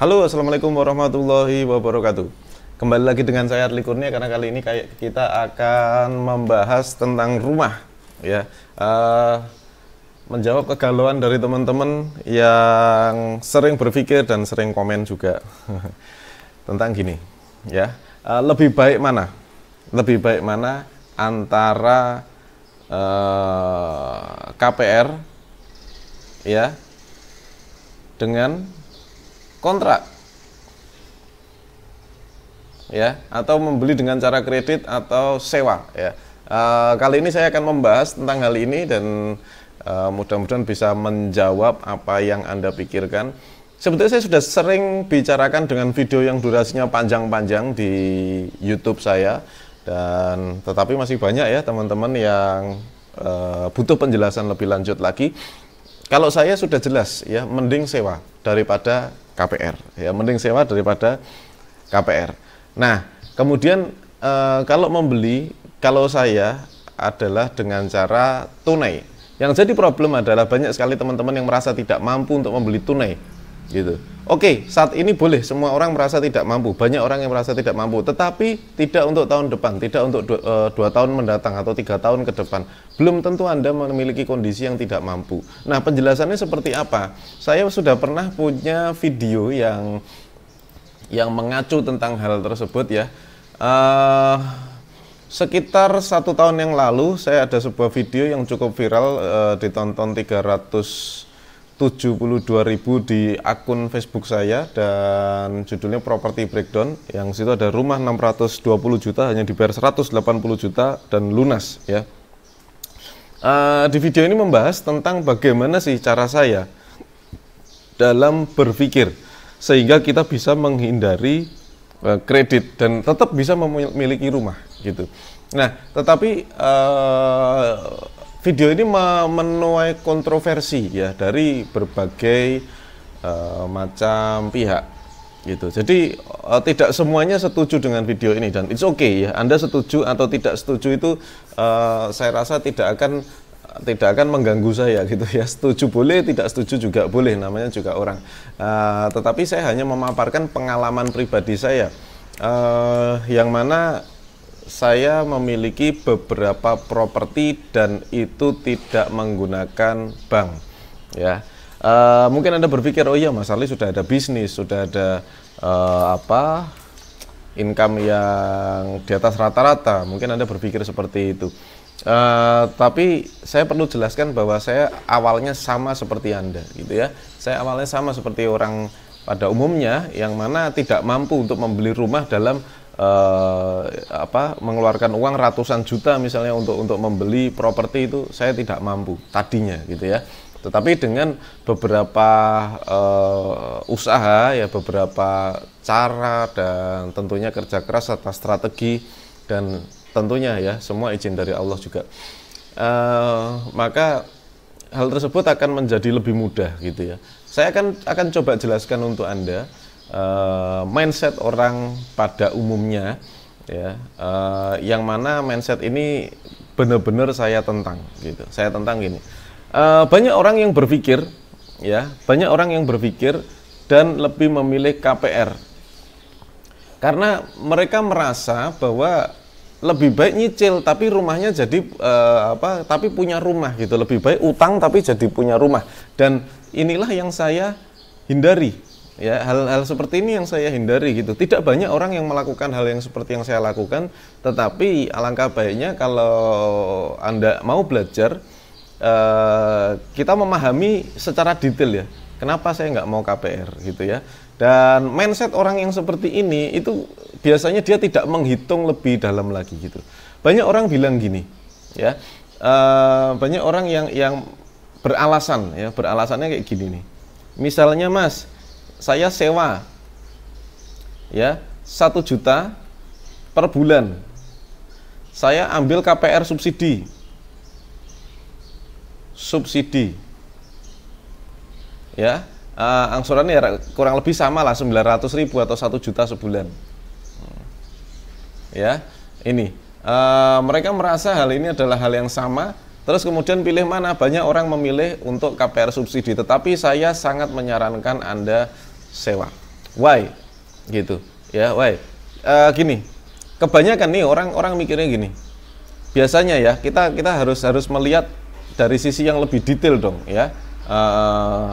Halo, assalamualaikum warahmatullahi wabarakatuh. Kembali lagi dengan saya Arli Kurnia karena kali ini kayak kita akan membahas tentang rumah, ya. Uh, menjawab kegalauan dari teman-teman yang sering berpikir dan sering komen juga tentang gini, ya. Uh, lebih baik mana? Lebih baik mana antara uh, eh, KPR, ya, dengan kontrak ya atau membeli dengan cara kredit atau sewa ya e, kali ini saya akan membahas tentang hal ini dan e, mudah-mudahan bisa menjawab apa yang anda pikirkan sebetulnya saya sudah sering bicarakan dengan video yang durasinya panjang-panjang di YouTube saya dan tetapi masih banyak ya teman-teman yang e, butuh penjelasan lebih lanjut lagi kalau saya sudah jelas ya mending sewa daripada KPR. Ya mending sewa daripada KPR. Nah, kemudian e, kalau membeli kalau saya adalah dengan cara tunai. Yang jadi problem adalah banyak sekali teman-teman yang merasa tidak mampu untuk membeli tunai gitu. Oke, okay, saat ini boleh semua orang merasa tidak mampu, banyak orang yang merasa tidak mampu, tetapi tidak untuk tahun depan, tidak untuk dua, uh, dua tahun mendatang atau tiga tahun ke depan. Belum tentu Anda memiliki kondisi yang tidak mampu. Nah, penjelasannya seperti apa? Saya sudah pernah punya video yang yang mengacu tentang hal tersebut ya. Uh, sekitar satu tahun yang lalu saya ada sebuah video yang cukup viral uh, ditonton 300 ribu di akun Facebook saya dan judulnya Property Breakdown yang situ ada rumah 620 juta hanya dibayar 180 juta dan lunas ya. Uh, di video ini membahas tentang bagaimana sih cara saya dalam berpikir sehingga kita bisa menghindari uh, kredit dan tetap bisa memiliki rumah gitu. Nah, tetapi uh, video ini menuai kontroversi ya dari berbagai uh, macam pihak gitu. Jadi uh, tidak semuanya setuju dengan video ini dan it's okay ya. Anda setuju atau tidak setuju itu uh, saya rasa tidak akan tidak akan mengganggu saya gitu ya setuju boleh tidak setuju juga boleh namanya juga orang uh, tetapi saya hanya memaparkan pengalaman pribadi saya uh, yang mana saya memiliki beberapa properti dan itu tidak menggunakan bank ya uh, mungkin anda berpikir oh iya mas Ali sudah ada bisnis sudah ada uh, apa income yang di atas rata-rata mungkin anda berpikir seperti itu Uh, tapi saya perlu jelaskan bahwa saya awalnya sama seperti Anda gitu ya. Saya awalnya sama seperti orang pada umumnya yang mana tidak mampu untuk membeli rumah dalam uh, apa mengeluarkan uang ratusan juta misalnya untuk untuk membeli properti itu saya tidak mampu tadinya gitu ya tetapi dengan beberapa uh, usaha ya beberapa cara dan tentunya kerja keras serta strategi dan tentunya ya semua izin dari Allah juga uh, maka hal tersebut akan menjadi lebih mudah gitu ya saya akan akan coba jelaskan untuk anda uh, mindset orang pada umumnya ya uh, yang mana mindset ini benar-benar saya tentang gitu saya tentang gini uh, banyak orang yang berpikir ya banyak orang yang berpikir dan lebih memilih KPR karena mereka merasa bahwa lebih baik nyicil tapi rumahnya jadi uh, apa tapi punya rumah gitu lebih baik utang tapi jadi punya rumah dan inilah yang saya hindari Ya, hal-hal seperti ini yang saya hindari gitu. Tidak banyak orang yang melakukan hal yang seperti yang saya lakukan, tetapi alangkah baiknya kalau Anda mau belajar uh, kita memahami secara detail ya. Kenapa saya nggak mau KPR gitu ya. Dan mindset orang yang seperti ini itu biasanya dia tidak menghitung lebih dalam lagi gitu. Banyak orang bilang gini, ya. uh, banyak orang yang yang beralasan ya, beralasannya kayak gini nih. Misalnya Mas, saya sewa ya satu juta per bulan saya ambil KPR subsidi subsidi ya uh, angsurannya ya kurang lebih sama lah 900 ribu atau satu juta sebulan ya ini uh, mereka merasa hal ini adalah hal yang sama Terus kemudian pilih mana? Banyak orang memilih untuk KPR subsidi, tetapi saya sangat menyarankan Anda sewa. Why? Gitu. Ya, why? Uh, gini. Kebanyakan nih orang-orang mikirnya gini. Biasanya ya, kita kita harus harus melihat dari sisi yang lebih detail dong, ya. Uh, eh,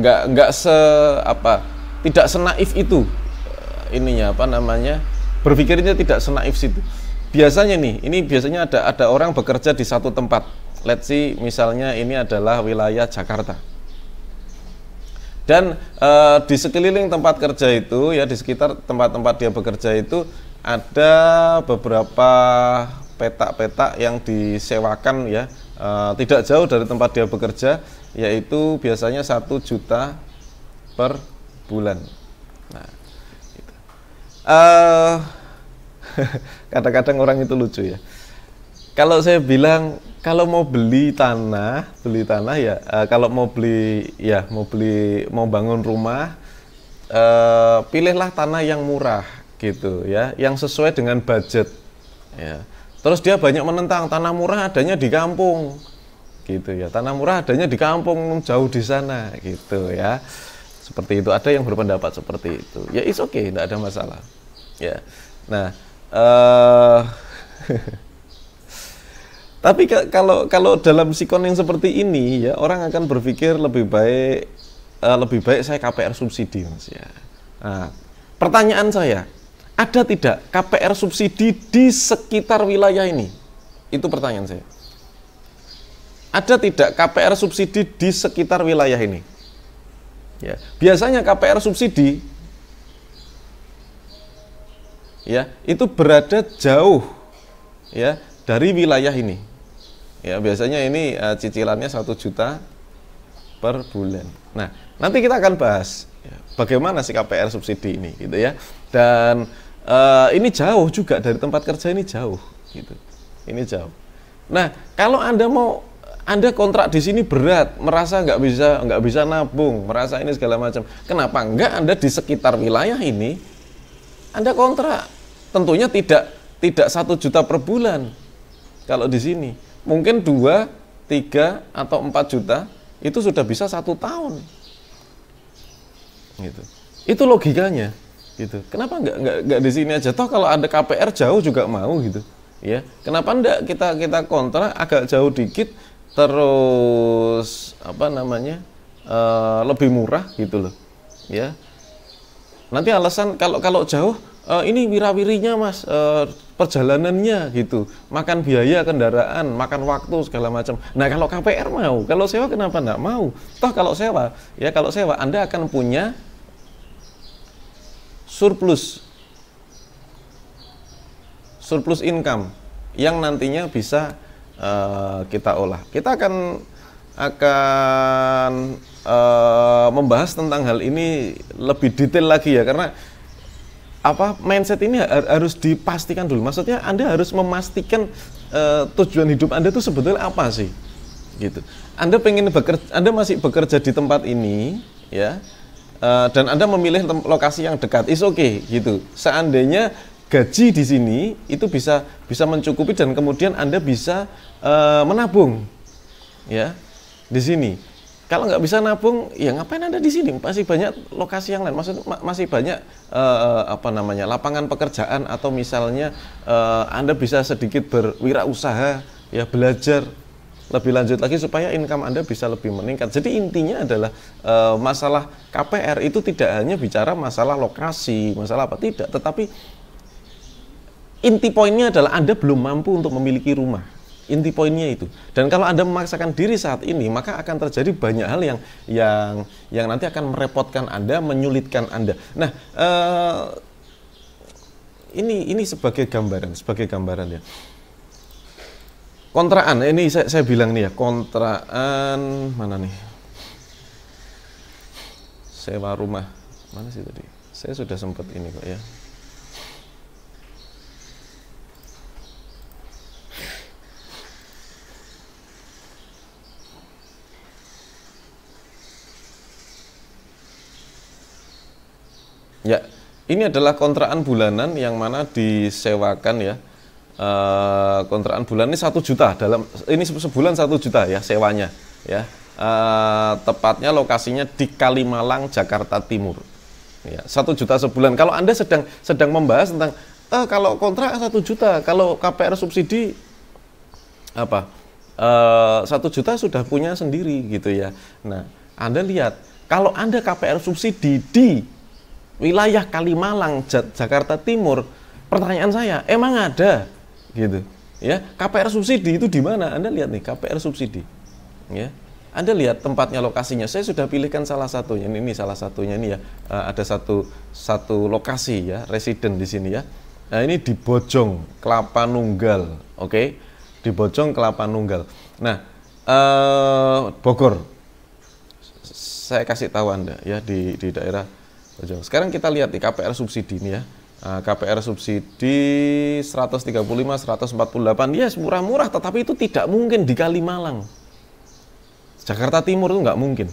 enggak nggak se apa tidak senaif itu eh, ininya apa namanya berpikirnya tidak senaif situ biasanya nih ini biasanya ada ada orang bekerja di satu tempat let's see misalnya ini adalah wilayah Jakarta dan e, di sekeliling tempat kerja itu ya di sekitar tempat-tempat dia bekerja itu ada beberapa petak-petak yang disewakan ya e, tidak jauh dari tempat dia bekerja yaitu biasanya satu juta per bulan. Nah, gitu. uh, kadang-kadang orang itu lucu ya kalau saya bilang kalau mau beli tanah, beli tanah ya, uh, kalau mau beli ya mau beli mau bangun rumah, uh, pilihlah tanah yang murah gitu ya, yang sesuai dengan budget. Ya. Terus dia banyak menentang tanah murah adanya di kampung, gitu ya. Tanah murah adanya di kampung jauh di sana, gitu ya. Seperti itu ada yang berpendapat seperti itu. Ya is oke, okay, tidak ada masalah. Ya. Nah. Uh, Tapi kalau kalau dalam sikon yang seperti ini ya orang akan berpikir lebih baik uh, lebih baik saya KPR subsidi mas ya. Nah, pertanyaan saya, ada tidak KPR subsidi di sekitar wilayah ini? Itu pertanyaan saya. Ada tidak KPR subsidi di sekitar wilayah ini? Ya, biasanya KPR subsidi ya itu berada jauh ya dari wilayah ini Ya, biasanya ini uh, cicilannya satu juta per bulan. Nah, nanti kita akan bahas ya, bagaimana si KPR subsidi ini, gitu ya. Dan uh, ini jauh juga dari tempat kerja ini jauh, gitu. Ini jauh. Nah, kalau anda mau anda kontrak di sini berat, merasa nggak bisa nggak bisa nabung, merasa ini segala macam. Kenapa nggak Anda di sekitar wilayah ini Anda kontrak? Tentunya tidak tidak satu juta per bulan kalau di sini mungkin 2, 3, atau 4 juta itu sudah bisa satu tahun. Gitu. Itu logikanya. Gitu. Kenapa nggak nggak nggak di sini aja? Toh kalau ada KPR jauh juga mau gitu. Ya, kenapa enggak kita kita kontra agak jauh dikit terus apa namanya uh, lebih murah gitu loh ya nanti alasan kalau kalau jauh uh, ini wirawirinya mas uh, perjalanannya gitu makan biaya kendaraan makan waktu segala macam nah kalau KPR mau kalau sewa kenapa nggak mau toh kalau sewa ya kalau sewa anda akan punya surplus surplus income yang nantinya bisa uh, kita olah kita akan akan uh, membahas tentang hal ini lebih detail lagi ya karena apa mindset ini harus dipastikan dulu. Maksudnya Anda harus memastikan e, tujuan hidup Anda itu sebetulnya apa sih? Gitu. Anda pengen bekerja, Anda masih bekerja di tempat ini, ya. E, dan Anda memilih lokasi yang dekat, is oke okay, gitu. Seandainya gaji di sini itu bisa bisa mencukupi dan kemudian Anda bisa e, menabung, ya, di sini kalau nggak bisa nabung, ya ngapain ada di sini? Pasti banyak lokasi yang lain, maksud ma masih banyak uh, apa namanya lapangan pekerjaan atau misalnya uh, anda bisa sedikit berwirausaha, ya belajar lebih lanjut lagi supaya income anda bisa lebih meningkat. Jadi intinya adalah uh, masalah KPR itu tidak hanya bicara masalah lokasi, masalah apa tidak, tetapi inti poinnya adalah anda belum mampu untuk memiliki rumah Inti poinnya itu. Dan kalau Anda memaksakan diri saat ini, maka akan terjadi banyak hal yang yang yang nanti akan merepotkan Anda, menyulitkan Anda. Nah, eh, ini ini sebagai gambaran, sebagai gambaran ya. Kontraan, ini saya, saya bilang nih ya, kontraan mana nih? Sewa rumah. Mana sih tadi? Saya sudah sempat ini kok ya. Ya, ini adalah kontrakan bulanan yang mana disewakan ya. Uh, eh, kontrakan bulan ini satu juta dalam ini sebulan satu juta ya sewanya ya. uh, tepatnya lokasinya di Kalimalang, Jakarta Timur. Ya, satu juta sebulan. Kalau anda sedang sedang membahas tentang uh, kalau kontrak satu juta, kalau KPR subsidi apa satu uh, juta sudah punya sendiri gitu ya. Nah, anda lihat kalau anda KPR subsidi di wilayah Kalimalang Jakarta Timur pertanyaan saya emang ada gitu ya KPR subsidi itu di mana Anda lihat nih KPR subsidi ya anda lihat tempatnya lokasinya. Saya sudah pilihkan salah satunya. Ini, ini salah satunya ini ya. Eh, ada satu satu lokasi ya, residen di sini ya. Nah, ini di Bojong Kelapa Nunggal. Oke. Okay? Di Bojong Kelapa Nunggal. Nah, eh, Bogor. Saya kasih tahu Anda ya di di daerah Betul. Sekarang kita lihat di KPR subsidi nih ya. Ah, KPR subsidi 135 148 ya yes, murah-murah tetapi itu tidak mungkin di Kalimalang Jakarta Timur itu nggak mungkin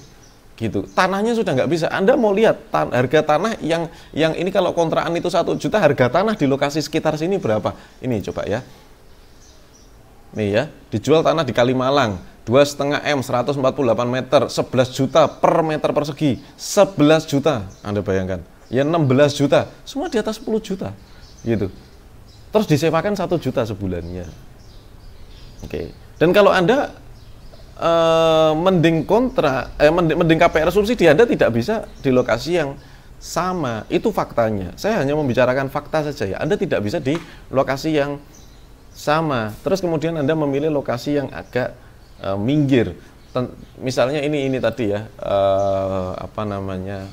gitu tanahnya sudah nggak bisa Anda mau lihat tan harga tanah yang yang ini kalau kontrakan itu satu juta harga tanah di lokasi sekitar sini berapa ini coba ya nih ya dijual tanah di Kalimalang dua m 148 meter 11 juta per meter persegi 11 juta anda bayangkan ya 16 juta semua di atas 10 juta gitu terus disewakan 1 juta sebulannya oke dan kalau anda Uh, mending kontra eh, mending, mending KPR subsidi anda tidak bisa di lokasi yang sama itu faktanya saya hanya membicarakan fakta saja ya anda tidak bisa di lokasi yang sama. Terus kemudian Anda memilih lokasi yang agak uh, minggir. Ten misalnya ini ini tadi ya, uh, apa namanya?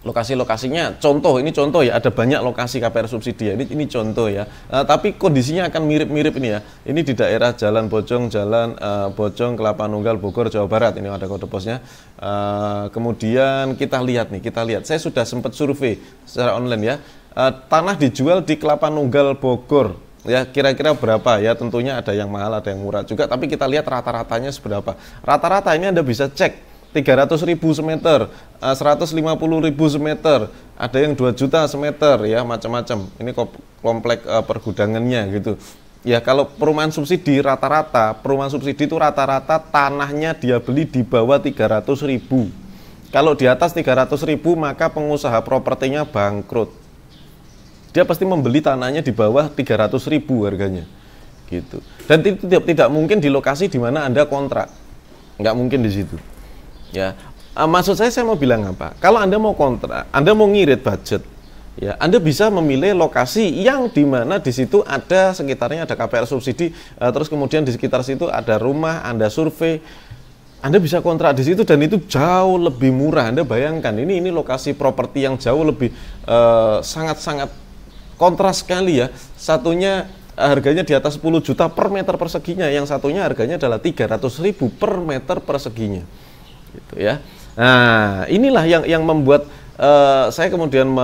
Lokasi-lokasinya contoh, ini contoh ya, ada banyak lokasi KPR subsidi ya. Ini ini contoh ya. Uh, tapi kondisinya akan mirip-mirip ini ya. Ini di daerah Jalan Bojong, Jalan uh, Bojong Kelapa Nunggal Bogor Jawa Barat. Ini ada kode posnya. Uh, kemudian kita lihat nih, kita lihat. Saya sudah sempat survei secara online ya Eh, tanah dijual di Kelapa Nunggal Bogor ya kira-kira berapa ya tentunya ada yang mahal ada yang murah juga tapi kita lihat rata-ratanya seberapa rata-rata ini Anda bisa cek 300 ribu semeter, 150 eh, ribu semeter, ada yang 2 juta semeter ya macam-macam. Ini komplek eh, pergudangannya gitu. Ya kalau perumahan subsidi rata-rata, perumahan subsidi itu rata-rata tanahnya dia beli di bawah 300 ribu. Kalau di atas 300 ribu maka pengusaha propertinya bangkrut dia pasti membeli tanahnya di bawah 300 ribu harganya gitu dan itu tidak, tidak mungkin di lokasi di mana anda kontrak nggak mungkin di situ ya ah, maksud saya saya mau bilang apa kalau anda mau kontrak anda mau ngirit budget ya anda bisa memilih lokasi yang di mana di situ ada sekitarnya ada KPR subsidi eh, terus kemudian di sekitar situ ada rumah anda survei anda bisa kontrak di situ dan itu jauh lebih murah. Anda bayangkan ini ini lokasi properti yang jauh lebih uh, eh, sangat -sangat kontras sekali ya. Satunya eh, harganya di atas 10 juta per meter perseginya, yang satunya harganya adalah 300 ribu per meter perseginya. Gitu ya. Nah, inilah yang yang membuat Uh, saya kemudian me,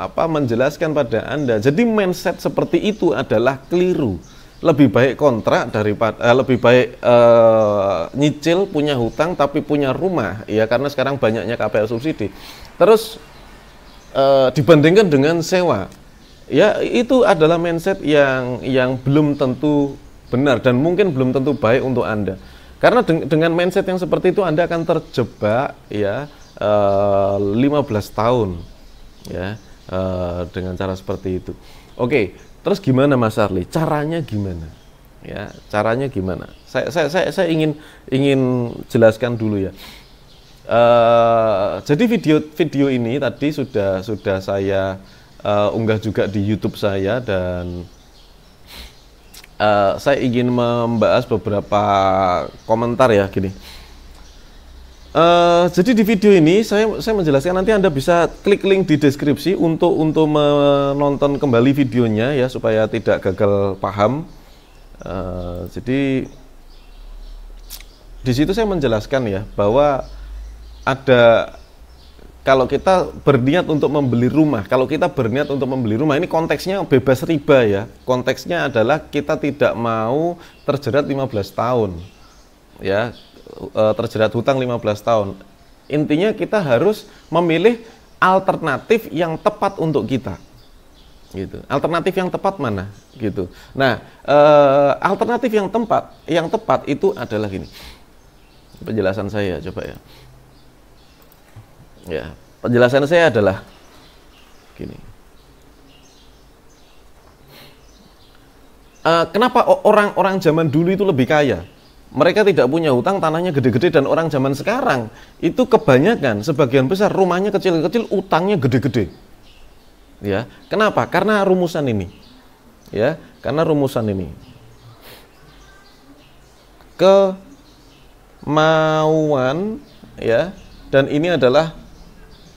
apa, menjelaskan pada anda. Jadi mindset seperti itu adalah keliru. Lebih baik kontrak daripada uh, lebih baik uh, nyicil punya hutang tapi punya rumah ya karena sekarang banyaknya KPR subsidi. Terus uh, dibandingkan dengan sewa. Ya, itu adalah mindset yang yang belum tentu benar dan mungkin belum tentu baik untuk Anda. Karena deng dengan mindset yang seperti itu Anda akan terjebak ya uh, eh, 15 tahun ya uh, dengan cara seperti itu. Oke, terus gimana Mas Arli? Caranya gimana? Ya, caranya gimana? Saya saya saya, saya ingin ingin jelaskan dulu ya. Uh, jadi video video ini tadi sudah sudah saya uh, unggah juga di YouTube saya dan uh, saya ingin membahas beberapa komentar ya gini. Uh, jadi di video ini saya saya menjelaskan nanti anda bisa klik link di deskripsi untuk untuk menonton kembali videonya ya supaya tidak gagal paham. Uh, jadi di situ saya menjelaskan ya bahwa ada kalau kita berniat untuk membeli rumah, kalau kita berniat untuk membeli rumah, ini konteksnya bebas riba ya. Konteksnya adalah kita tidak mau terjerat 15 tahun. Ya, e, terjerat hutang 15 tahun. Intinya kita harus memilih alternatif yang tepat untuk kita. Gitu. Alternatif yang tepat mana? Gitu. Nah, eh, alternatif yang tempat, yang tepat itu adalah gini. Penjelasan saya coba ya Ya, penjelasan saya adalah gini. Uh, kenapa orang-orang zaman dulu itu lebih kaya? Mereka tidak punya hutang, tanahnya gede-gede dan orang zaman sekarang itu kebanyakan sebagian besar rumahnya kecil-kecil, utangnya gede-gede. Ya, kenapa? Karena rumusan ini. Ya, karena rumusan ini. Kemauan ya, dan ini adalah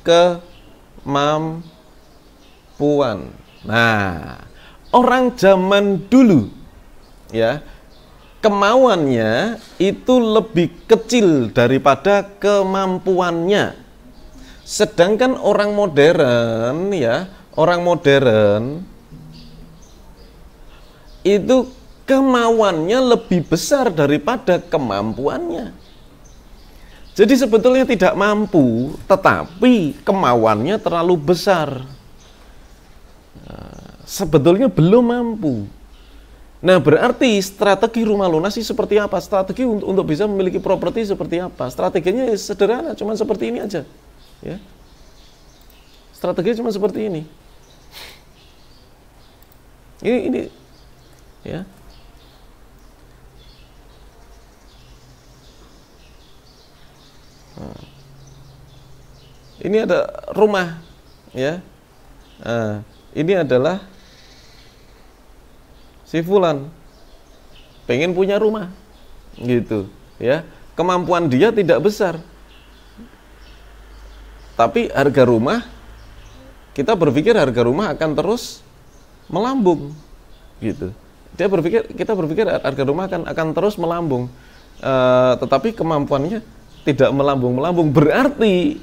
kemampuan. Nah, orang zaman dulu ya, kemauannya itu lebih kecil daripada kemampuannya. Sedangkan orang modern ya, orang modern itu kemauannya lebih besar daripada kemampuannya. Jadi sebetulnya tidak mampu, tetapi kemauannya terlalu besar. Nah, sebetulnya belum mampu. Nah, berarti strategi rumah lunasi seperti apa? Strategi untuk, untuk bisa memiliki properti seperti apa? Strateginya ya sederhana, cuma seperti ini aja. Ya. Strategi cuma seperti ini. Ini ini ya. Hmm. Ini ada rumah, ya. Nah, ini adalah si Fulan pengen punya rumah, gitu, ya. Kemampuan dia tidak besar, tapi harga rumah kita berpikir harga rumah akan terus melambung, gitu. Dia berpikir kita berpikir harga rumah akan akan terus melambung, e, tetapi kemampuannya tidak melambung-melambung berarti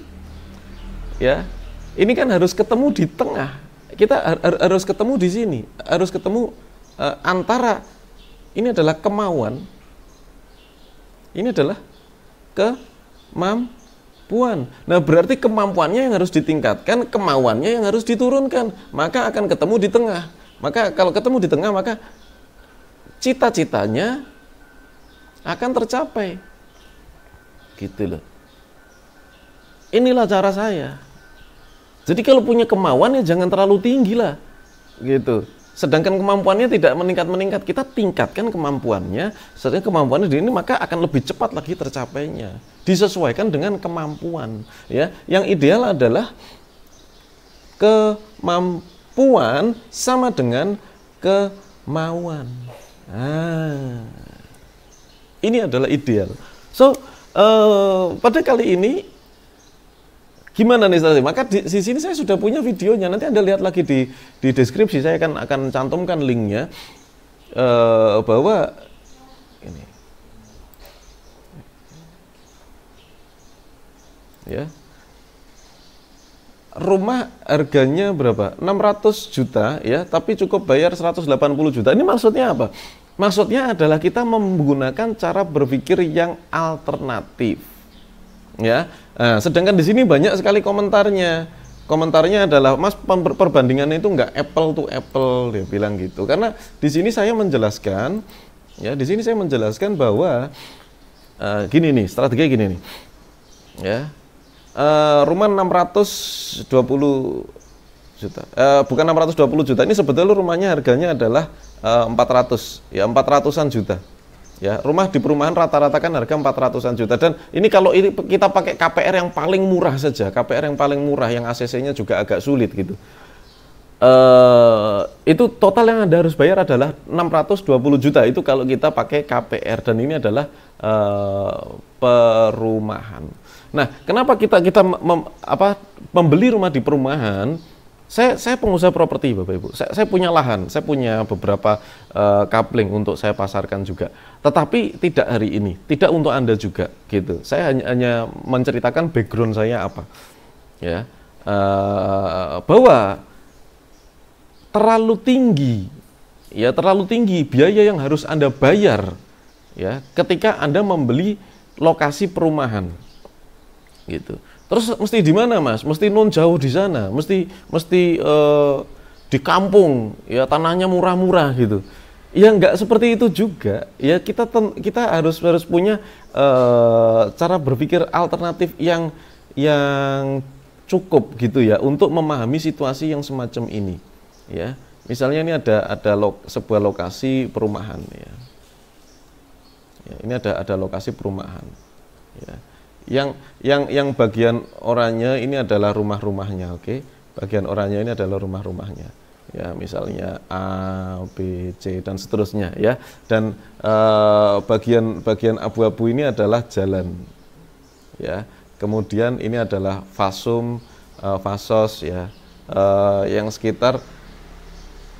ya ini kan harus ketemu di tengah kita har harus ketemu di sini harus ketemu uh, antara ini adalah kemauan ini adalah kemampuan nah berarti kemampuannya yang harus ditingkatkan kemauannya yang harus diturunkan maka akan ketemu di tengah maka kalau ketemu di tengah maka cita-citanya akan tercapai gitu loh inilah cara saya jadi kalau punya kemauan ya jangan terlalu tinggi lah gitu sedangkan kemampuannya tidak meningkat meningkat kita tingkatkan kemampuannya sehingga kemampuannya di ini maka akan lebih cepat lagi tercapainya disesuaikan dengan kemampuan ya yang ideal adalah kemampuan sama dengan kemauan ah ini adalah ideal so Eh, pada kali ini gimana nih Stasi? Maka di, di sini saya sudah punya videonya. Nanti Anda lihat lagi di di deskripsi saya akan akan cantumkan linknya uh, bahwa ini ya rumah harganya berapa 600 juta ya tapi cukup bayar 180 juta ini maksudnya apa Maksudnya adalah kita menggunakan cara berpikir yang alternatif. Ya. Nah, sedangkan di sini banyak sekali komentarnya. Komentarnya adalah Mas perbandingannya itu enggak apple to apple dia bilang gitu. Karena di sini saya menjelaskan ya, di sini saya menjelaskan bahwa uh, gini nih, strategi gini nih. Ya. Uh, rumah 620 juta. Uh, bukan 620 juta. Ini sebetulnya rumahnya harganya adalah 400 eh, ya 400-an juta ya rumah di perumahan rata-rata kan harga 400-an juta dan ini kalau ini kita pakai KPR yang paling murah saja KPR yang paling murah yang ACC-nya juga agak sulit gitu uh, itu total yang anda harus bayar adalah 620 juta itu kalau kita pakai KPR dan ini adalah uh, perumahan nah kenapa kita kita mem, apa membeli rumah di perumahan saya saya pengusaha properti Bapak Ibu. Saya, saya punya lahan, saya punya beberapa uh, untuk saya pasarkan juga. Tetapi tidak hari ini, tidak untuk Anda juga gitu. Saya hanya, hanya menceritakan background saya apa. Ya. Uh, bahwa terlalu tinggi ya terlalu tinggi biaya yang harus Anda bayar ya ketika Anda membeli lokasi perumahan gitu. Terus mesti di mana, Mas? Mesti non jauh di sana, mesti mesti uh, di kampung, ya tanahnya murah-murah gitu. Ya nggak seperti itu juga. Ya kita ten, kita harus harus punya uh, cara berpikir alternatif yang yang cukup gitu ya untuk memahami situasi yang semacam ini. Ya. Misalnya ini ada ada lo, sebuah lokasi perumahan ya. ya. Ini ada ada lokasi perumahan. Ya yang yang yang bagian orangnya ini adalah rumah-rumahnya oke okay? bagian orangnya ini adalah rumah-rumahnya ya misalnya A B C dan seterusnya ya dan uh, bagian bagian abu-abu ini adalah jalan ya kemudian ini adalah fasum uh, fasos ya uh, yang sekitar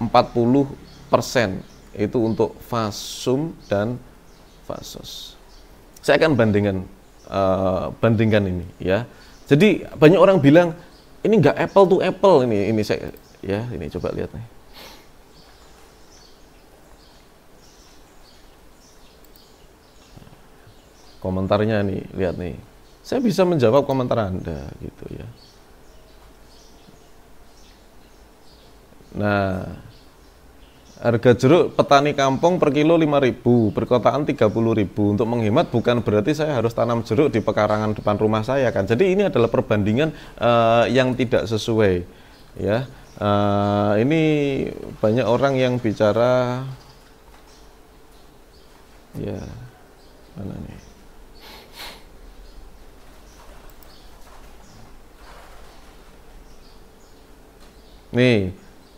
40 persen itu untuk fasum dan fasos saya akan bandingkan uh, bandingkan ini ya. Jadi banyak orang bilang ini nggak apple to apple ini ini saya ya ini coba lihat nih. Komentarnya nih, lihat nih. Saya bisa menjawab komentar Anda gitu ya. Nah, Harga jeruk petani kampung per kilo 5000, perkotaan 30000. Untuk menghemat bukan berarti saya harus tanam jeruk di pekarangan depan rumah saya kan. Jadi ini adalah perbandingan uh, yang tidak sesuai. Ya. Uh, ini banyak orang yang bicara ya mana nih? Nih,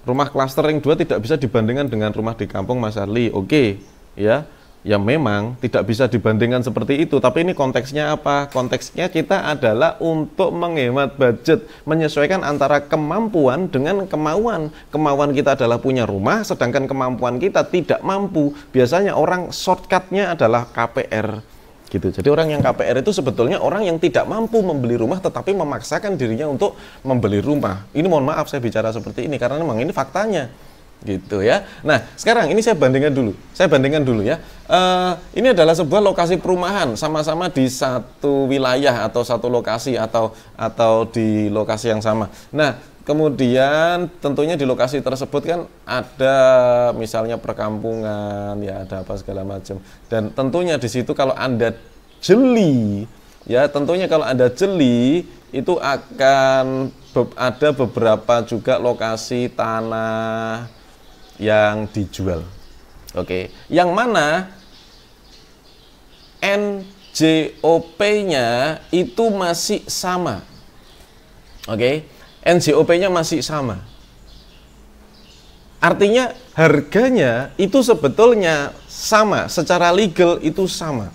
rumah klaster ring 2 tidak bisa dibandingkan dengan rumah di kampung Mas Ali, Oke, okay, ya. Ya memang tidak bisa dibandingkan seperti itu, tapi ini konteksnya apa? Konteksnya kita adalah untuk menghemat budget, menyesuaikan antara kemampuan dengan kemauan. Kemauan kita adalah punya rumah, sedangkan kemampuan kita tidak mampu. Biasanya orang shortcutnya adalah KPR gitu. Jadi orang yang KPR itu sebetulnya orang yang tidak mampu membeli rumah tetapi memaksakan dirinya untuk membeli rumah. Ini mohon maaf saya bicara seperti ini karena memang ini faktanya gitu ya. Nah sekarang ini saya bandingkan dulu, saya bandingkan dulu ya. Uh, ini adalah sebuah lokasi perumahan sama-sama di satu wilayah atau satu lokasi atau atau di lokasi yang sama. Nah Kemudian tentunya di lokasi tersebut kan ada misalnya perkampungan, ya ada apa segala macam. Dan tentunya di situ kalau Anda jeli, ya tentunya kalau Anda jeli itu akan be ada beberapa juga lokasi tanah yang dijual. Oke, yang mana NJOP-nya itu masih sama. Oke. NJOP-nya masih sama. Artinya harganya itu sebetulnya sama, secara legal itu sama.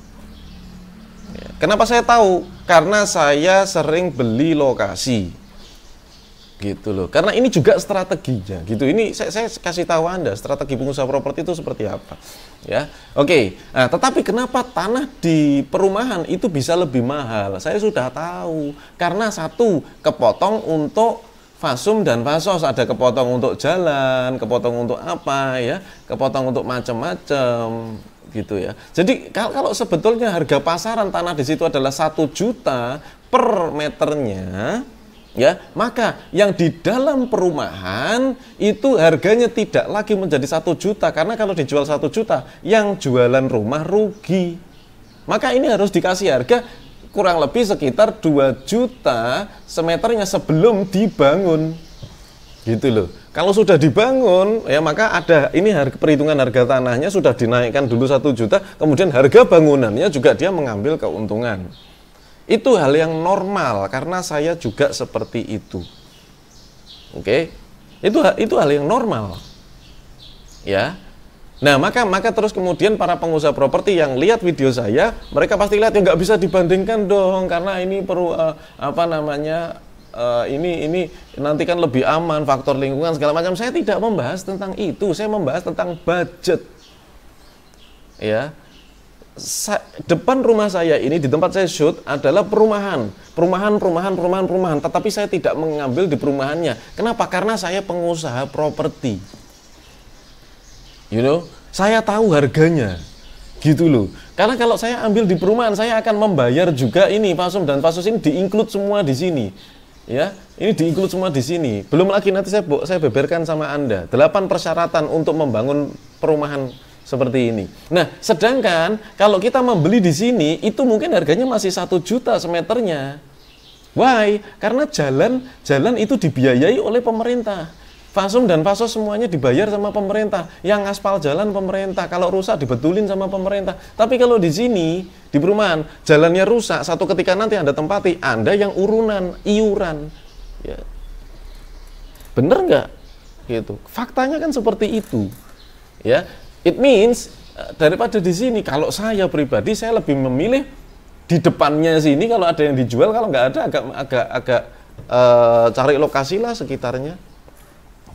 Kenapa saya tahu? Karena saya sering beli lokasi gitu loh karena ini juga strateginya gitu ini saya, saya kasih tahu anda strategi pengusaha properti itu seperti apa ya oke nah, tetapi kenapa tanah di perumahan itu bisa lebih mahal saya sudah tahu karena satu kepotong untuk fasum dan fasos ada kepotong untuk jalan kepotong untuk apa ya kepotong untuk macam-macam gitu ya jadi kalau sebetulnya harga pasaran tanah di situ adalah satu juta per meternya ya maka yang di dalam perumahan itu harganya tidak lagi menjadi satu juta karena kalau dijual satu juta yang jualan rumah rugi maka ini harus dikasih harga kurang lebih sekitar 2 juta semeternya sebelum dibangun gitu loh kalau sudah dibangun ya maka ada ini harga perhitungan harga tanahnya sudah dinaikkan dulu satu juta kemudian harga bangunannya juga dia mengambil keuntungan itu hal yang normal karena saya juga seperti itu. Oke. Okay? Itu itu hal yang normal. Ya. Nah, maka maka terus kemudian para pengusaha properti yang lihat video saya, mereka pasti lihat ya nggak bisa dibandingkan dong karena ini perlu uh, apa namanya uh, ini ini nanti kan lebih aman faktor lingkungan segala macam. Saya tidak membahas tentang itu, saya membahas tentang budget. Ya sa, depan rumah saya ini di tempat saya shoot adalah perumahan, perumahan, perumahan, perumahan, perumahan. Tetapi saya tidak mengambil di perumahannya. Kenapa? Karena saya pengusaha properti. You know, saya tahu harganya, gitu loh. Karena kalau saya ambil di perumahan, saya akan membayar juga ini pasum dan pasus ini di include semua di sini. Ya, ini di include semua di sini. Belum lagi nanti saya saya beberkan sama Anda 8 persyaratan untuk membangun perumahan seperti ini. Nah, sedangkan kalau kita membeli di sini itu mungkin harganya masih satu juta semeternya. Why? Karena jalan jalan itu dibiayai oleh pemerintah. Fasum dan Fasos semuanya dibayar sama pemerintah. Yang aspal jalan pemerintah, kalau rusak dibetulin sama pemerintah. Tapi kalau di sini, di perumahan, jalannya rusak, satu ketika nanti Anda tempati, Anda yang urunan, iuran. Ya. Bener nggak? Gitu. Faktanya kan seperti itu. Ya, It means eh, daripada di sini kalau saya pribadi saya lebih memilih di depannya sini kalau ada yang dijual kalau nggak ada agak agak agak uh, cari lokasi lah sekitarnya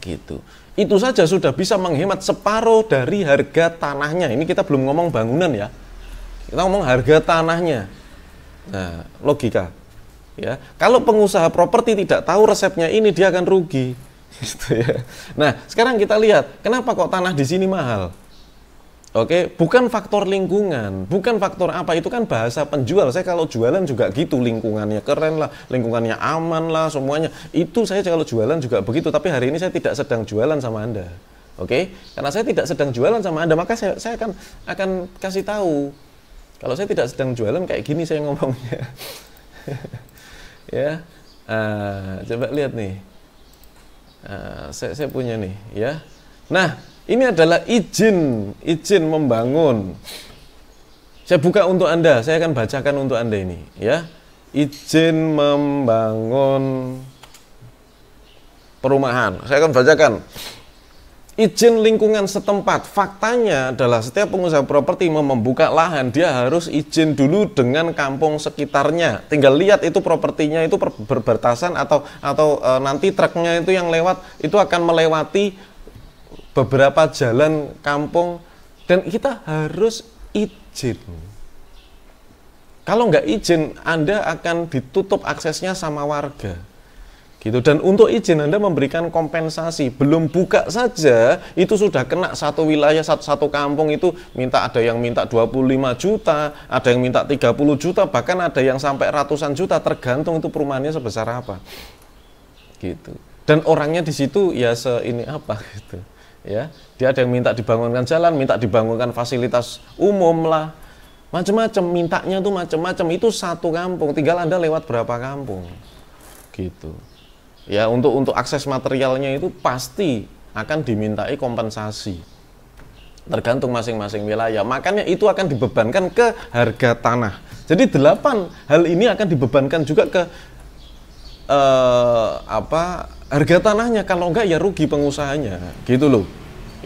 gitu itu saja sudah bisa menghemat separuh dari harga tanahnya ini kita belum ngomong bangunan ya kita ngomong harga tanahnya nah logika ya kalau pengusaha properti tidak tahu resepnya ini dia akan rugi gitu ya nah sekarang kita lihat kenapa kok tanah di sini mahal Oke, okay? bukan faktor lingkungan, bukan faktor apa itu kan bahasa penjual. Saya kalau jualan juga gitu, lingkungannya keren lah, lingkungannya aman lah, semuanya. Itu saya kalau jualan juga begitu, tapi hari ini saya tidak sedang jualan sama Anda. Oke, okay? karena saya tidak sedang jualan sama Anda, maka saya, saya akan akan kasih tahu. Kalau saya tidak sedang jualan kayak gini saya ngomongnya. ya. Uh, coba lihat nih. Uh, saya, saya punya nih, ya. Nah, ini adalah izin, izin membangun. Saya buka untuk Anda, saya akan bacakan untuk Anda ini, ya. Izin membangun perumahan. Saya akan bacakan. Izin lingkungan setempat, faktanya adalah setiap pengusaha properti mau membuka lahan, dia harus izin dulu dengan kampung sekitarnya. Tinggal lihat itu propertinya itu berbatasan atau atau e, nanti truknya itu yang lewat itu akan melewati beberapa jalan kampung dan kita harus izin. Kalau nggak izin, Anda akan ditutup aksesnya sama warga. Gitu. Dan untuk izin Anda memberikan kompensasi. Belum buka saja, itu sudah kena satu wilayah, satu, satu kampung itu minta ada yang minta 25 juta, ada yang minta 30 juta, bahkan ada yang sampai ratusan juta, tergantung itu perumahannya sebesar apa. Gitu. Dan orangnya di situ ya se ini apa gitu ya dia ada yang minta dibangunkan jalan minta dibangunkan fasilitas umum lah macam-macam mintanya tuh macam-macam itu satu kampung tinggal anda lewat berapa kampung gitu ya untuk untuk akses materialnya itu pasti akan dimintai kompensasi tergantung masing-masing wilayah makanya itu akan dibebankan ke harga tanah jadi delapan hal ini akan dibebankan juga ke eh, apa harga tanahnya kalau enggak ya rugi pengusahanya gitu loh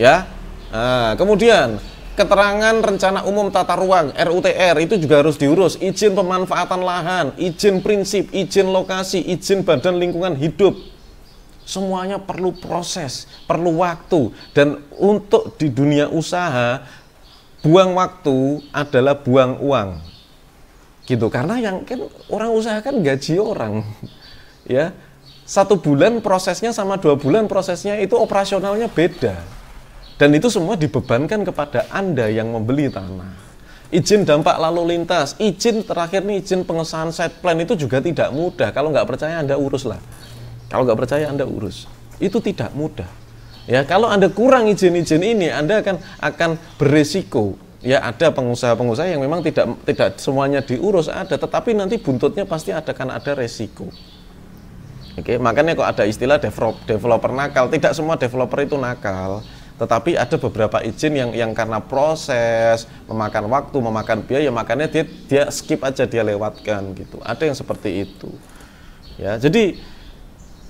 ya nah, kemudian keterangan rencana umum tata ruang RUTR itu juga harus diurus izin pemanfaatan lahan izin prinsip izin lokasi izin badan lingkungan hidup semuanya perlu proses, perlu waktu, dan untuk di dunia usaha, buang waktu adalah buang uang. Gitu, karena yang kan orang usaha kan gaji orang, ya satu bulan prosesnya sama dua bulan prosesnya itu operasionalnya beda. Dan itu semua dibebankan kepada Anda yang membeli tanah. Izin dampak lalu lintas, izin terakhir nih izin pengesahan site plan itu juga tidak mudah. Kalau nggak percaya Anda urus lah Kalau nggak percaya Anda urus. Itu tidak mudah. Ya, kalau Anda kurang izin-izin ini, Anda akan akan beresiko ya ada pengusaha-pengusaha yang memang tidak tidak semuanya diurus ada tetapi nanti buntutnya pasti ada kan ada resiko Oke, okay, makanya kok ada istilah developer nakal. Tidak semua developer itu nakal, tetapi ada beberapa izin yang yang karena proses memakan waktu, memakan biaya, makanya dia dia skip aja dia lewatkan gitu. Ada yang seperti itu. Ya, jadi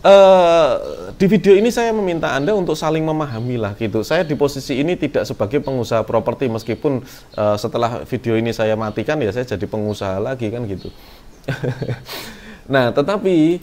uh, di video ini saya meminta Anda untuk saling memahami lah gitu. Saya di posisi ini tidak sebagai pengusaha properti meskipun uh, setelah video ini saya matikan ya saya jadi pengusaha lagi kan gitu. nah, tetapi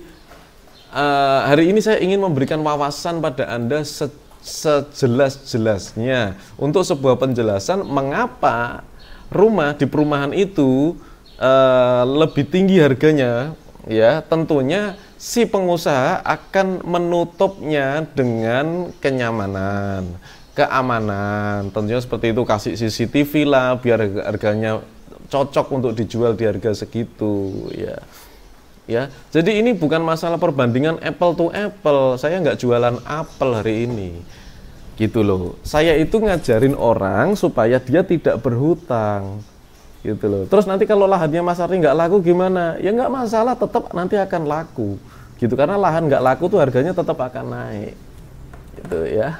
uh, hari ini saya ingin memberikan wawasan pada Anda se sejelas-jelasnya untuk sebuah penjelasan mengapa rumah di perumahan itu uh, lebih tinggi harganya ya tentunya si pengusaha akan menutupnya dengan kenyamanan keamanan tentunya seperti itu kasih CCTV lah biar harganya cocok untuk dijual di harga segitu ya ya jadi ini bukan masalah perbandingan apple to apple saya nggak jualan apel hari ini gitu loh saya itu ngajarin orang supaya dia tidak berhutang gitu loh terus nanti kalau lahannya Mas Ardi nggak laku gimana ya nggak masalah tetap nanti akan laku gitu karena lahan nggak laku tuh harganya tetap akan naik gitu ya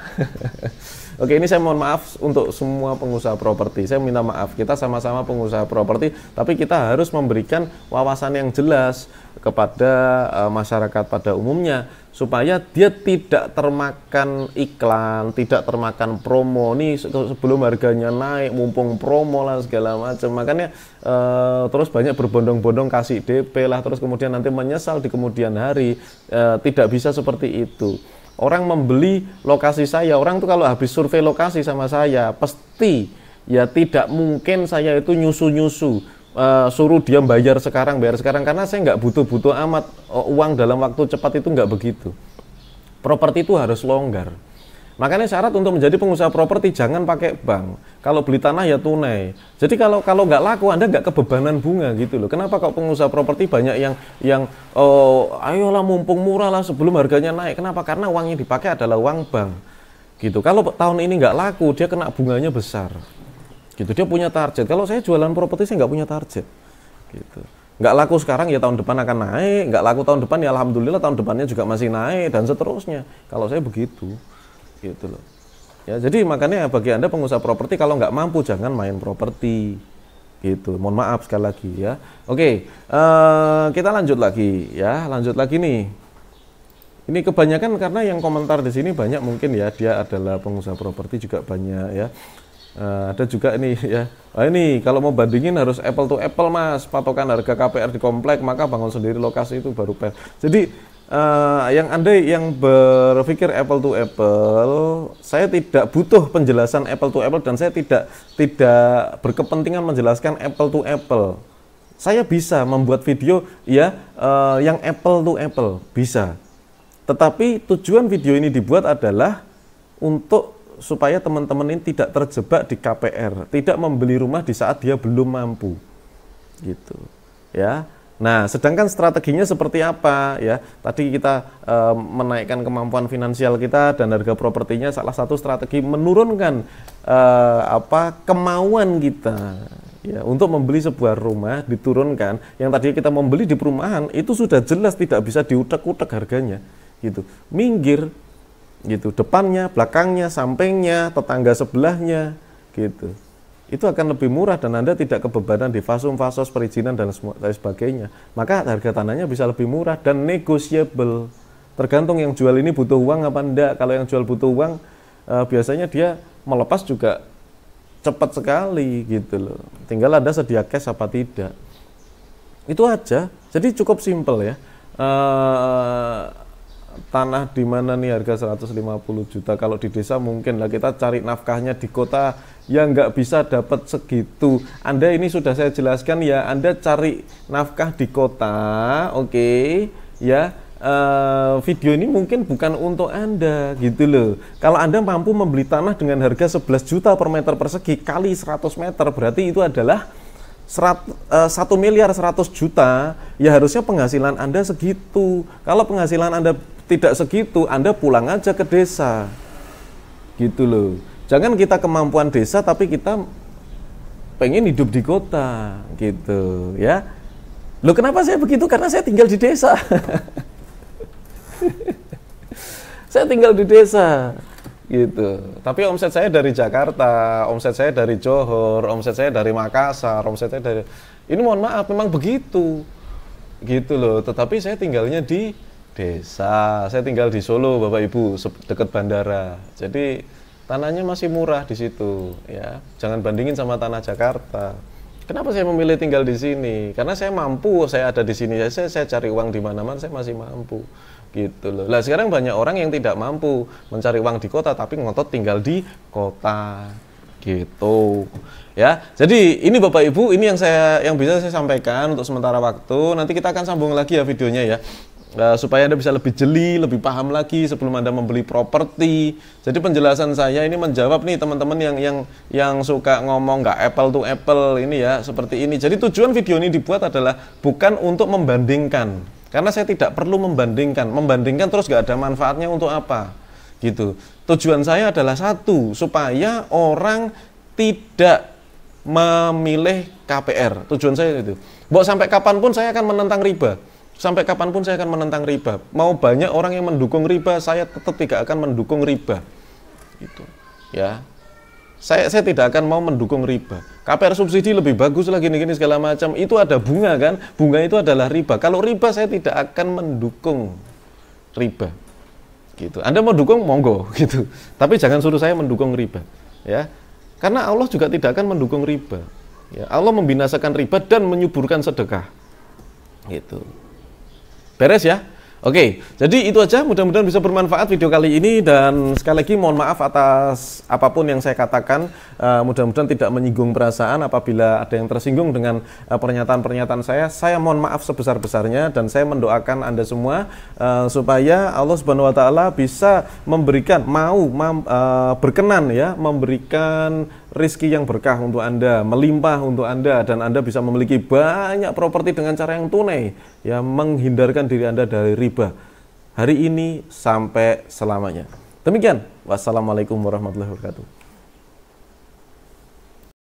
Oke, ini saya mohon maaf untuk semua pengusaha properti. Saya minta maaf, kita sama-sama pengusaha properti, tapi kita harus memberikan wawasan yang jelas kepada uh, masyarakat pada umumnya supaya dia tidak termakan iklan, tidak termakan promo nih sebelum harganya naik, mumpung promo lah segala macam. Makanya uh, terus banyak berbondong-bondong kasih DP lah, terus kemudian nanti menyesal di kemudian hari uh, tidak bisa seperti itu. Orang membeli lokasi saya, orang tuh kalau habis survei lokasi sama saya pasti ya tidak mungkin saya itu nyusu-nyusu Eh, suruh dia bayar sekarang bayar sekarang karena saya nggak butuh-butuh amat oh, uang dalam waktu cepat itu nggak begitu properti itu harus longgar makanya syarat untuk menjadi pengusaha properti jangan pakai bank kalau beli tanah ya tunai jadi kalau kalau nggak laku anda nggak kebebanan bunga gitu loh kenapa kok pengusaha properti banyak yang yang oh ayolah mumpung murah lah sebelum harganya naik kenapa karena uang yang dipakai adalah uang bank gitu kalau tahun ini nggak laku dia kena bunganya besar gitu dia punya target kalau saya jualan properti saya nggak punya target gitu nggak laku sekarang ya tahun depan akan naik nggak laku tahun depan ya alhamdulillah tahun depannya juga masih naik dan seterusnya kalau saya begitu gitu loh ya jadi makanya bagi anda pengusaha properti kalau nggak mampu jangan main properti gitu mohon maaf sekali lagi ya oke uh, kita lanjut lagi ya lanjut lagi nih ini kebanyakan karena yang komentar di sini banyak mungkin ya dia adalah pengusaha properti juga banyak ya Nah, ada juga ini ya. Nah, ini kalau mau bandingin harus apple to apple mas, patokan harga KPR di komplek maka bangun sendiri lokasi itu baru pen. Jadi uh, yang anda yang berpikir apple to apple, saya tidak butuh penjelasan apple to apple dan saya tidak tidak berkepentingan menjelaskan apple to apple. Saya bisa membuat video ya uh, yang apple to apple bisa. Tetapi tujuan video ini dibuat adalah untuk supaya teman-teman ini tidak terjebak di KPR, tidak membeli rumah di saat dia belum mampu. Gitu. Ya. Nah, sedangkan strateginya seperti apa ya? Tadi kita e, menaikkan kemampuan finansial kita dan harga propertinya salah satu strategi menurunkan e, apa kemauan kita ya untuk membeli sebuah rumah diturunkan. Yang tadi kita membeli di perumahan itu sudah jelas tidak bisa diutak-utak harganya gitu. Minggir gitu depannya belakangnya sampingnya tetangga sebelahnya gitu itu akan lebih murah dan Anda tidak kebebanan di fasum fasos perizinan dan lain sebagainya. Maka harga tanahnya bisa lebih murah dan negosiable Tergantung yang jual ini butuh uang apa enggak. Kalau yang jual butuh uang eh, biasanya dia melepas juga cepat sekali gitu loh. Tinggal Anda sedia cash apa tidak. Itu aja. Jadi cukup simple ya. Eh, tanah di mana nih harga 150 juta kalau di desa mungkin lah kita cari nafkahnya di kota yang nggak bisa dapat segitu Anda ini sudah saya jelaskan ya Anda cari nafkah di kota oke okay, ya Uh, video ini mungkin bukan untuk Anda gitu loh. Kalau Anda mampu membeli tanah dengan harga 11 juta per meter persegi kali 100 meter berarti itu adalah serat, uh, eh, 1 miliar 100 juta ya harusnya penghasilan Anda segitu. Kalau penghasilan Anda tidak segitu, Anda pulang aja ke desa. Gitu loh. Jangan kita kemampuan desa tapi kita pengen hidup di kota gitu ya. Loh kenapa saya begitu? Karena saya tinggal di desa. saya tinggal di desa gitu. Tapi omset saya dari Jakarta, omset saya dari Johor, omset saya dari Makassar, omset saya dari ini mohon maaf memang begitu. Gitu loh. Tetapi saya tinggalnya di desa. Saya tinggal di Solo, Bapak Ibu, dekat bandara. Jadi tanahnya masih murah di situ, ya. Jangan bandingin sama tanah Jakarta. Kenapa saya memilih tinggal di sini? Karena saya mampu, saya ada di sini. Saya saya cari uang di mana-mana, saya masih mampu. Gitu loh. Lah sekarang banyak orang yang tidak mampu mencari uang di kota tapi ngotot tinggal di kota. Gitu ya. Jadi ini Bapak Ibu, ini yang saya yang bisa saya sampaikan untuk sementara waktu. Nanti kita akan sambung lagi ya videonya ya. Eh, supaya Anda bisa lebih jeli, lebih paham lagi sebelum Anda membeli properti. Jadi penjelasan saya ini menjawab nih teman-teman yang yang yang suka ngomong nggak apple to apple ini ya seperti ini. Jadi tujuan video ini dibuat adalah bukan untuk membandingkan. Karena saya tidak perlu membandingkan. Membandingkan terus nggak ada manfaatnya untuk apa? Gitu. Tujuan saya adalah satu, supaya orang tidak memilih KPR. Tujuan saya itu. Bahwa sampai kapanpun saya akan menentang riba Sampai kapanpun saya akan menentang riba. Mau banyak orang yang mendukung riba, saya tetap tidak akan mendukung riba. Itu, ya. Saya saya tidak akan mau mendukung riba. KPR subsidi lebih bagus lagi gini-gini segala macam. Itu ada bunga kan? Bunga itu adalah riba. Kalau riba saya tidak akan mendukung riba. Gitu. Anda mau dukung monggo gitu. Tapi jangan suruh saya mendukung riba, ya. Karena Allah juga tidak akan mendukung riba. Ya, Allah membinasakan riba dan menyuburkan sedekah. Gitu. Beres ya? Oke, jadi itu aja. Mudah-mudahan bisa bermanfaat video kali ini dan sekali lagi mohon maaf atas apapun yang saya katakan. Uh, mudah-mudahan tidak menyinggung perasaan apabila ada yang tersinggung dengan eh, pernyataan-pernyataan uh, saya. Saya mohon maaf sebesar-besarnya dan saya mendoakan Anda semua uh, supaya Allah Subhanahu wa taala bisa memberikan mau mam, uh, berkenan ya, memberikan rizki yang berkah untuk Anda, melimpah untuk Anda, dan Anda bisa memiliki banyak properti dengan cara yang tunai, ya menghindarkan diri Anda dari riba. Hari ini sampai selamanya. Demikian, wassalamualaikum warahmatullahi wabarakatuh.